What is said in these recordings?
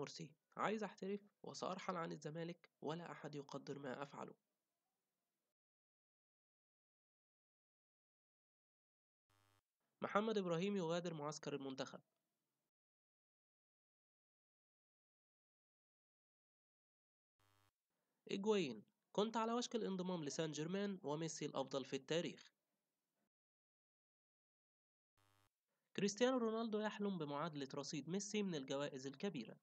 مرسي عايز أحترف وسأرحل عن الزمالك ولا أحد يقدر ما أفعله محمد إبراهيم يغادر معسكر المنتخب إجوين كنت على وشك الانضمام لسان جيرمان وميسي الأفضل في التاريخ كريستيانو رونالدو يحلم بمعادلة رصيد ميسي من الجوائز الكبيرة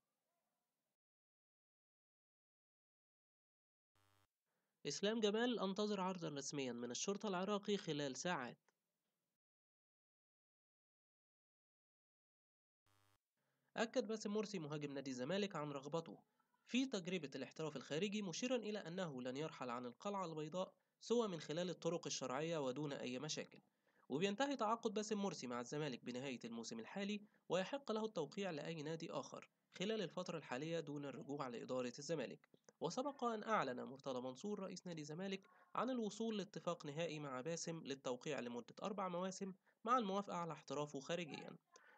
إسلام جمال أنتظر عرضا رسميا من الشرطة العراقي خلال ساعات أكد باسم مرسي مهاجم نادي الزمالك عن رغبته في تجربة الاحتراف الخارجي مشيرا إلى أنه لن يرحل عن القلعة البيضاء سوى من خلال الطرق الشرعية ودون أي مشاكل وبينتهي تعاقد باسم مرسي مع الزمالك بنهاية الموسم الحالي ويحق له التوقيع لأي نادي آخر خلال الفترة الحالية دون الرجوع لإدارة الزمالك وسبق أن أعلن مرتضى منصور رئيس نادي الزمالك عن الوصول لاتفاق نهائي مع باسم للتوقيع لمدة أربع مواسم مع الموافقة على احترافه خارجيا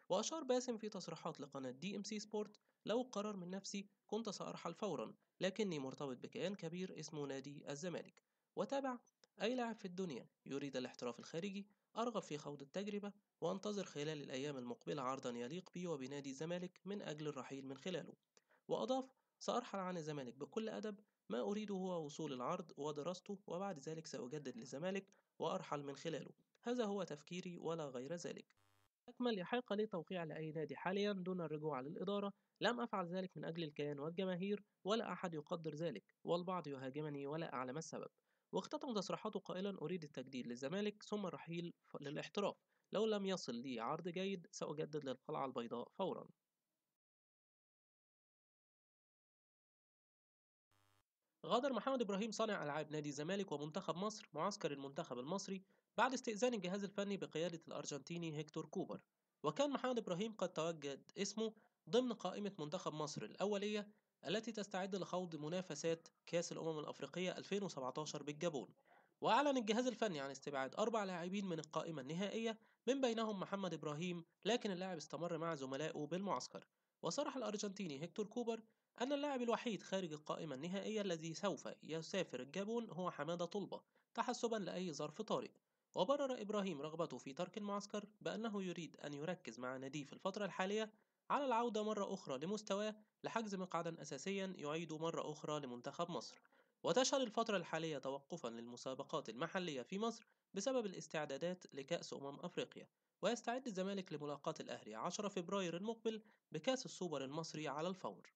وأشار باسم في تصريحات لقناة دي ام سي سبورت لو القرار من نفسي كنت سأرحل فورا لكني مرتبط بكيان كبير اسمه نادي الزمالك وتابع أي لاعب في الدنيا يريد الاحتراف الخارجي أرغب في خوض التجربة وأنتظر خلال الأيام المقبلة عرضا يليق بي وبنادي الزمالك من أجل الرحيل من خلاله وأضاف سأرحل عن الزمالك بكل أدب ما أريده هو وصول العرض ودراسته وبعد ذلك سأجدد للزمالك وأرحل من خلاله هذا هو تفكيري ولا غير ذلك أكمل يحق لي توقيع لأي نادي حاليا دون الرجوع للإدارة لم أفعل ذلك من أجل الكيان والجماهير ولا أحد يقدر ذلك والبعض يهاجمني ولا أعلم السبب واختتم تصريحاته قائلا أريد التجديد للزمالك ثم الرحيل للاحتراف لو لم يصل لي عرض جيد سأجدد للقلعة البيضاء فورا غادر محمد إبراهيم صانع ألعاب نادي الزمالك ومنتخب مصر معسكر المنتخب المصري بعد استئذان الجهاز الفني بقيادة الأرجنتيني هيكتور كوبر وكان محمد إبراهيم قد توجد اسمه ضمن قائمة منتخب مصر الأولية التي تستعد لخوض منافسات كأس الأمم الأفريقية 2017 بالجابون وأعلن الجهاز الفني عن استبعاد أربع لاعبين من القائمة النهائية من بينهم محمد إبراهيم لكن اللاعب استمر مع زملائه بالمعسكر وصرح الأرجنتيني هيكتور كوبر أن اللاعب الوحيد خارج القائمة النهائية الذي سوف يسافر الجابون هو حمادة طلبة تحسبا لأي ظرف طارئ وبرر إبراهيم رغبته في ترك المعسكر بأنه يريد أن يركز مع ناديه في الفترة الحالية على العودة مرة أخرى لمستواه لحجز مقعدا أساسيا يعيد مرة أخرى لمنتخب مصر وتشهد الفترة الحالية توقفا للمسابقات المحلية في مصر بسبب الاستعدادات لكأس أمم أفريقيا ويستعد الزمالك لملاقاة الأهلي 10 فبراير المقبل بكأس السوبر المصري على الفور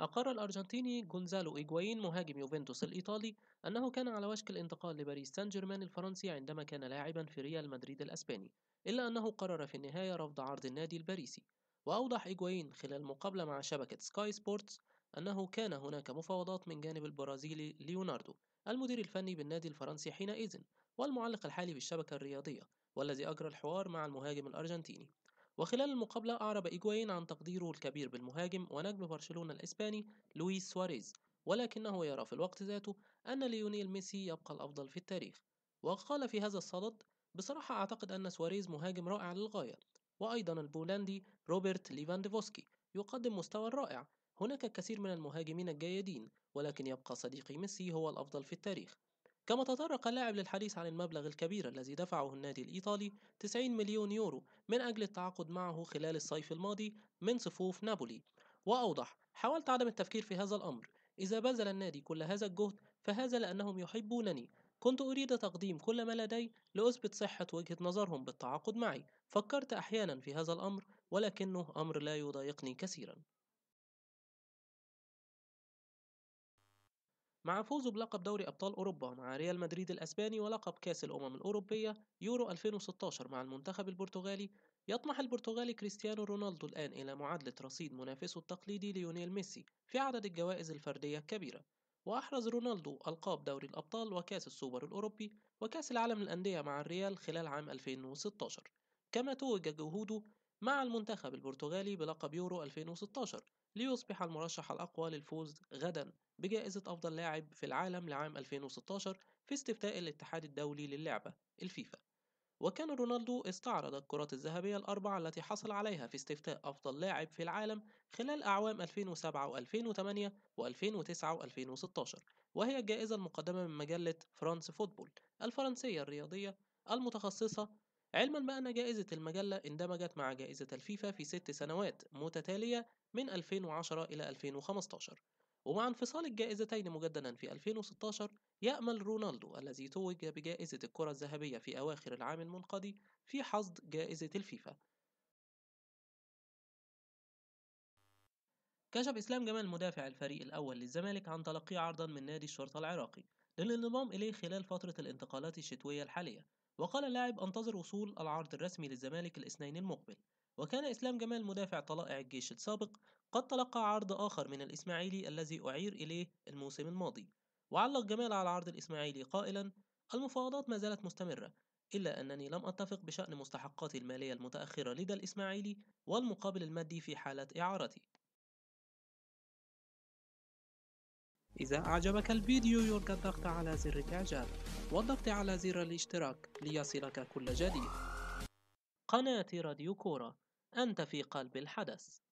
أقر الأرجنتيني جونزالو إيغواين مهاجم يوفنتوس الإيطالي أنه كان على وشك الانتقال لباريس سان جيرمان الفرنسي عندما كان لاعبا في ريال مدريد الأسباني إلا أنه قرر في النهاية رفض عرض النادي الباريسي وأوضح إيغواين خلال مقابلة مع شبكة سكاي سبورتس أنه كان هناك مفاوضات من جانب البرازيلي ليوناردو المدير الفني بالنادي الفرنسي حينئذ والمعلق الحالي بالشبكة الرياضية والذي أجرى الحوار مع المهاجم الأرجنتيني وخلال المقابلة أعرب إيجوين عن تقديره الكبير بالمهاجم ونجم برشلونة الإسباني لويس سواريز ولكنه يرى في الوقت ذاته أن ليونيل ميسي يبقى الأفضل في التاريخ وقال في هذا الصدد بصراحة أعتقد أن سواريز مهاجم رائع للغاية وأيضا البولندي روبرت ليفاندوفسكي يقدم مستوى رائع هناك الكثير من المهاجمين الجيدين ولكن يبقى صديقي ميسي هو الأفضل في التاريخ كما تطرق اللاعب للحديث عن المبلغ الكبير الذي دفعه النادي الإيطالي 90 مليون يورو من أجل التعاقد معه خلال الصيف الماضي من صفوف نابولي وأوضح حاولت عدم التفكير في هذا الأمر إذا بذل النادي كل هذا الجهد فهذا لأنهم يحبونني كنت أريد تقديم كل ما لدي لأثبت صحة وجهة نظرهم بالتعاقد معي فكرت أحيانا في هذا الأمر ولكنه أمر لا يضايقني كثيرا مع فوزه بلقب دوري أبطال أوروبا مع ريال مدريد الأسباني ولقب كأس الأمم الأوروبية يورو 2016 مع المنتخب البرتغالي يطمح البرتغالي كريستيانو رونالدو الآن إلى معادلة رصيد منافسه التقليدي ليونيل ميسي في عدد الجوائز الفردية الكبيرة وأحرز رونالدو ألقاب دوري الأبطال وكأس السوبر الأوروبي وكأس العالم للأندية مع الريال خلال عام 2016 كما توج جهوده مع المنتخب البرتغالي بلقب يورو 2016 ليصبح المرشح الأقوى للفوز غدا بجائزة أفضل لاعب في العالم لعام 2016 في استفتاء الاتحاد الدولي للعبة الفيفا وكان رونالدو استعرض الكرات الذهبية الأربع التي حصل عليها في استفتاء أفضل لاعب في العالم خلال أعوام 2007 و2008 و2009 و2016 وهي الجائزة المقدمة من مجلة فرانس فوتبول الفرنسية الرياضية المتخصصة علما بأن جائزة المجلة اندمجت مع جائزة الفيفا في ست سنوات متتالية من 2010 إلى 2015 ومع انفصال الجائزتين مجددا في 2016 يأمل رونالدو الذي توج بجائزة الكرة الذهبية في أواخر العام المنقضي في حصد جائزة الفيفا كشف إسلام جمال مدافع الفريق الأول للزمالك عن تلقي عرضا من نادي الشرطة العراقي للانضمام إليه خلال فترة الانتقالات الشتوية الحالية وقال اللاعب أنتظر وصول العرض الرسمي للزمالك الاثنين المقبل وكان إسلام جمال مدافع طلائع الجيش السابق قد تلقى عرض آخر من الإسماعيلي الذي أعير إليه الموسم الماضي وعلق جمال على عرض الإسماعيلي قائلا المفاوضات ما زالت مستمرة إلا أنني لم أتفق بشأن مستحقاتي المالية المتأخرة لدى الإسماعيلي والمقابل المادي في حالة إعارتي إذا أعجبك الفيديو يرجى الضغط على زر الإعجاب والضغط على زر الاشتراك ليصلك كل جديد قناة راديو كورة أنت في قلب الحدث